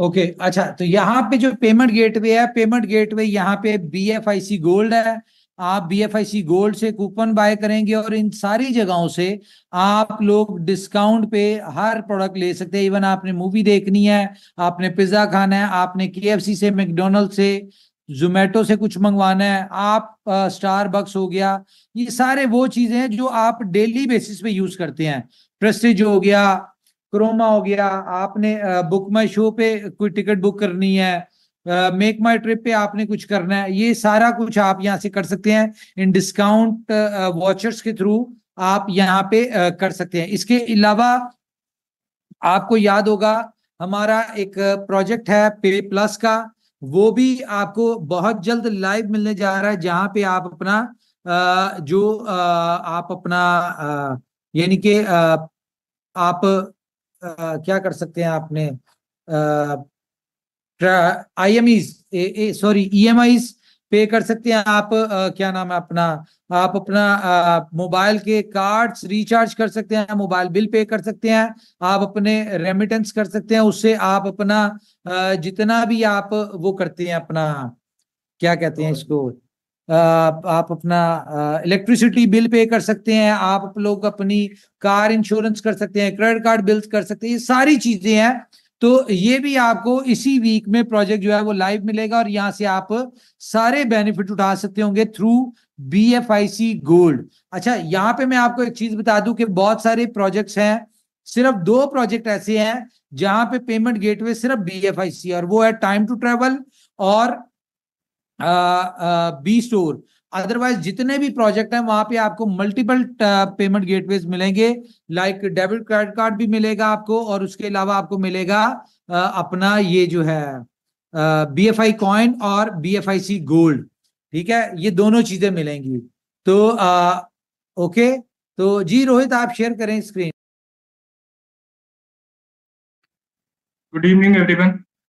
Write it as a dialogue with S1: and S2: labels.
S1: okay okay, अच्छा तो यहाँ पे जो पेमेंट गेटवे है पेमेंट गेटवे यहाँ पे बीएफआईसी गोल्ड है आप बीएफआईसी गोल्ड से कूपन बाय करेंगे और इन सारी जगहों से आप लोग डिस्काउंट पे हर प्रोडक्ट ले सकते हैं इवन आपने मूवी देखनी है आपने पिज्जा खाना है आपने केएफसी से मैकडोनल्ड से जोमेटो से कुछ मंगवाना है आप स्टार बक्स हो गया ये सारे वो चीजें हैं जो आप डेली बेसिस पे यूज करते हैं प्रेस्टिज हो गया क्रोमा हो गया आपने बुक माई शो पे कोई टिकट बुक करनी है मेक माई ट्रिप पे आपने कुछ करना है ये सारा कुछ आप यहाँ से कर सकते हैं इन डिस्काउंट वॉचर्स के थ्रू आप यहाँ पे कर सकते हैं इसके अलावा आपको याद होगा हमारा एक प्रोजेक्ट है पे प्लस का वो भी आपको बहुत जल्द लाइव मिलने जा रहा है जहां पे आप अपना जो आप अपना यानी कि आप आ, क्या कर सकते हैं आपने I am sorry E M पे कर सकते हैं आप आ, क्या नाम है अपना आप अपना मोबाइल के कार्ड्स रिचार्ज कर सकते हैं मोबाइल बिल पे कर सकते हैं आप अपने रेमिटेंस कर सकते हैं उससे आप अपना आ, जितना भी आप वो करते हैं अपना क्या कहते हैं इसको आप अपना इलेक्ट्रिसिटी बिल पे कर सकते हैं आप लोग अपनी कार इंश्योरेंस कर सकते हैं क्रेडिट कार्ड बिल्स कर सकते हैं ये सारी चीजें हैं तो ये भी आपको इसी वीक में प्रोजेक्ट जो है वो लाइव मिलेगा और यहाँ से आप सारे बेनिफिट उठा सकते होंगे through B F I C gold अच्छा यहाँ पे मैं आपको एक चीज बता दूं कि बहुत सारे प्रोजेक्ट्स हैं सिर्फ दो प्रोजेक्ट ऐसे हैं जहां पे पेमेंट गेटवे सिर्फ बी एफ आई सी और वो है टाइम टू ट्रेवल और बी स्टोर अदरवाइज जितने भी प्रोजेक्ट हैं वहां पे आपको मल्टीपल पेमेंट गेटवेज मिलेंगे लाइक डेबिट क्रेडिट कार्ड भी मिलेगा आपको और उसके अलावा आपको मिलेगा आ, अपना ये जो है बी एफ आई कॉइन और B F I C gold ठीक है ये दोनों चीजें मिलेंगी तो आ, ओके तो जी रोहित आप शेयर करें स्क्रीन गुड इवनिंग एवरीवन